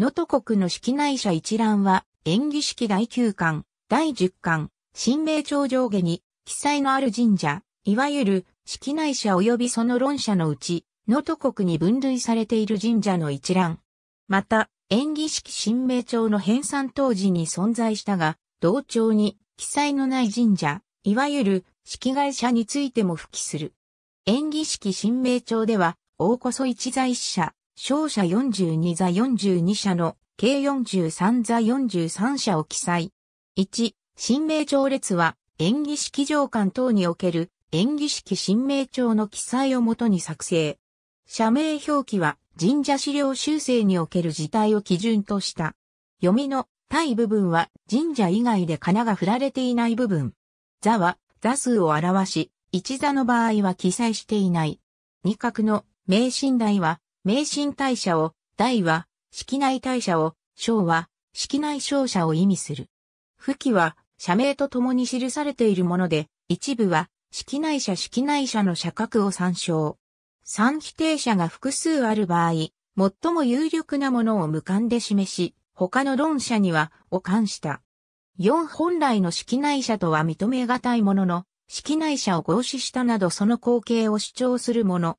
能登国の式内社一覧は、演技式第9巻、第10巻、新名朝上下に、記載のある神社、いわゆる、式内社及びその論者のうち、能登国に分類されている神社の一覧。また、演技式新名朝の編纂当時に存在したが、同帳に、記載のない神社、いわゆる、式外社についても付記する。演技式新名朝では、大こそ一在死者、勝者42座42社の計43座43社を記載。1、新名帳列は演技式上巻等における演技式新名帳の記載をもとに作成。社名表記は神社資料修正における事態を基準とした。読みの対部分は神社以外で仮名が振られていない部分。座は座数を表し、一座の場合は記載していない。二角の名神台は名神大社を、大は、式内大社を、小は、式内小社を意味する。付記は、社名とともに記されているもので、一部は、式内社式内社の社格を参照。三否定者が複数ある場合、最も有力なものを無冠で示し、他の論者には、を冠した。四本来の式内者とは認めがたいものの、式内者を合祀したなどその後継を主張するもの、